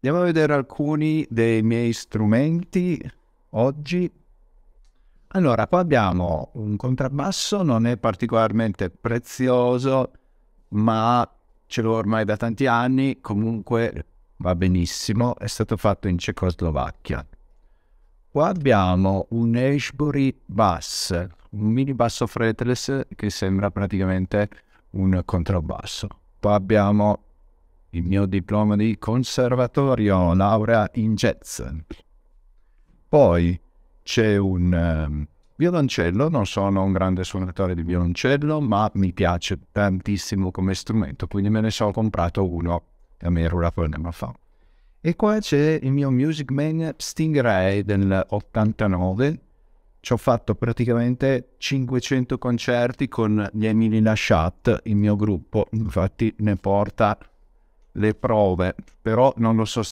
Andiamo a vedere alcuni dei miei strumenti oggi. Allora, qua abbiamo un contrabbasso, non è particolarmente prezioso, ma ce l'ho ormai da tanti anni, comunque va benissimo, è stato fatto in Cecoslovacchia. Qua abbiamo un Ashbury Bass, un mini basso fretless che sembra praticamente un contrabbasso. Poi abbiamo il mio diploma di conservatorio, laurea in jazz. Poi c'è un um, violoncello, non sono un grande suonatore di violoncello, ma mi piace tantissimo come strumento, quindi me ne sono comprato uno a me era un anno fa. E qua c'è il mio Music Man Stingray del 89. Ci ho fatto praticamente 500 concerti con gli Emily Lashat, il mio gruppo, infatti ne porta le prove, però non lo so